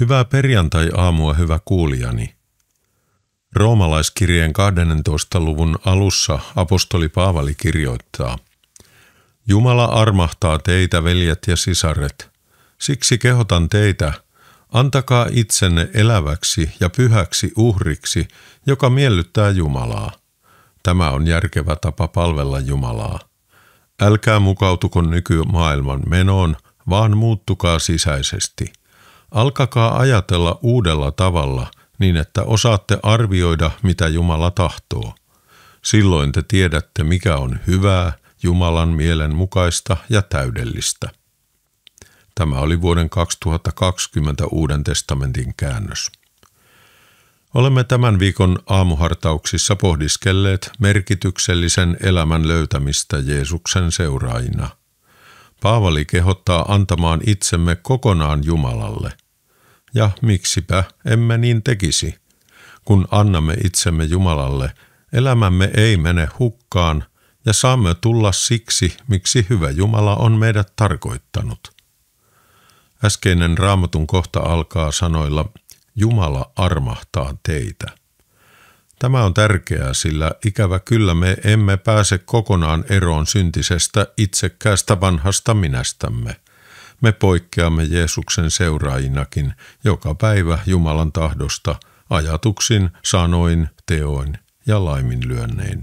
Hyvää perjantai-aamua, hyvä kuulijani. Roomalaiskirjeen 12. luvun alussa apostoli Paavali kirjoittaa, Jumala armahtaa teitä, veljet ja sisaret. Siksi kehotan teitä, antakaa itsenne eläväksi ja pyhäksi uhriksi, joka miellyttää Jumalaa. Tämä on järkevä tapa palvella Jumalaa. Älkää mukautuko nykymaailman menoon, vaan muuttukaa sisäisesti – Alkakaa ajatella uudella tavalla niin, että osaatte arvioida, mitä Jumala tahtoo. Silloin te tiedätte, mikä on hyvää, Jumalan mielen mukaista ja täydellistä. Tämä oli vuoden 2020 Uuden testamentin käännös. Olemme tämän viikon aamuhartauksissa pohdiskelleet merkityksellisen elämän löytämistä Jeesuksen seuraajina. Paavali kehottaa antamaan itsemme kokonaan Jumalalle – ja miksipä emme niin tekisi. Kun annamme itsemme Jumalalle, elämämme ei mene hukkaan ja saamme tulla siksi, miksi hyvä Jumala on meidät tarkoittanut. Äskeinen raamatun kohta alkaa sanoilla, Jumala armahtaa teitä. Tämä on tärkeää, sillä ikävä kyllä me emme pääse kokonaan eroon syntisestä itsekkäästä vanhasta minästämme – me poikkeamme Jeesuksen seuraajinakin joka päivä Jumalan tahdosta ajatuksin, sanoin, teoin ja laiminlyönnein.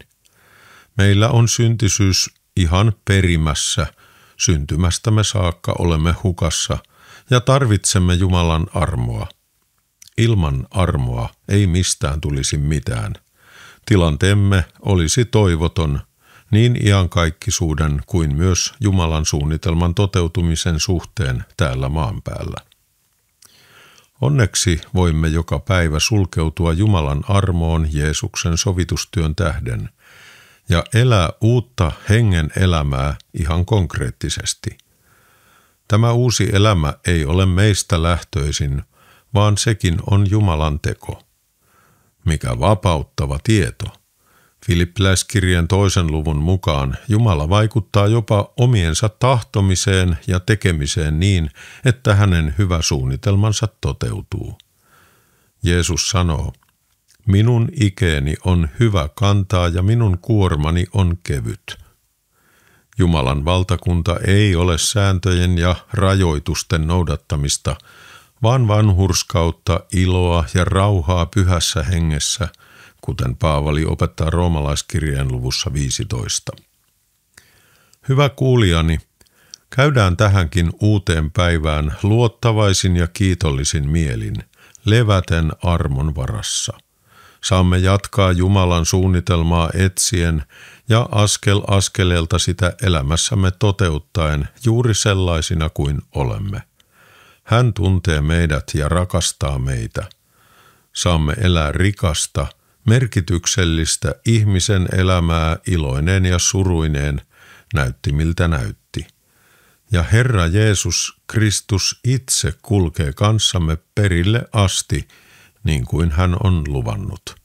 Meillä on syntisyys ihan perimässä, syntymästämme saakka olemme hukassa ja tarvitsemme Jumalan armoa. Ilman armoa ei mistään tulisi mitään. Tilanteemme olisi toivoton – niin iankaikkisuuden kuin myös Jumalan suunnitelman toteutumisen suhteen täällä maan päällä. Onneksi voimme joka päivä sulkeutua Jumalan armoon Jeesuksen sovitustyön tähden ja elää uutta hengen elämää ihan konkreettisesti. Tämä uusi elämä ei ole meistä lähtöisin, vaan sekin on Jumalan teko. Mikä vapauttava tieto! Filippiläiskirjan toisen luvun mukaan Jumala vaikuttaa jopa omiensa tahtomiseen ja tekemiseen niin, että hänen hyvä suunnitelmansa toteutuu. Jeesus sanoo, minun ikeeni on hyvä kantaa ja minun kuormani on kevyt. Jumalan valtakunta ei ole sääntöjen ja rajoitusten noudattamista, vaan vanhurskautta, iloa ja rauhaa pyhässä hengessä – kuten Paavali opettaa roomalaiskirjeen luvussa 15. Hyvä kuulijani, käydään tähänkin uuteen päivään luottavaisin ja kiitollisin mielin, leväten armon varassa. Saamme jatkaa Jumalan suunnitelmaa etsien ja askel askeleelta sitä elämässämme toteuttaen juuri sellaisina kuin olemme. Hän tuntee meidät ja rakastaa meitä. Saamme elää rikasta – merkityksellistä ihmisen elämää iloineen ja suruineen näytti miltä näytti. Ja Herra Jeesus Kristus itse kulkee kanssamme perille asti, niin kuin hän on luvannut.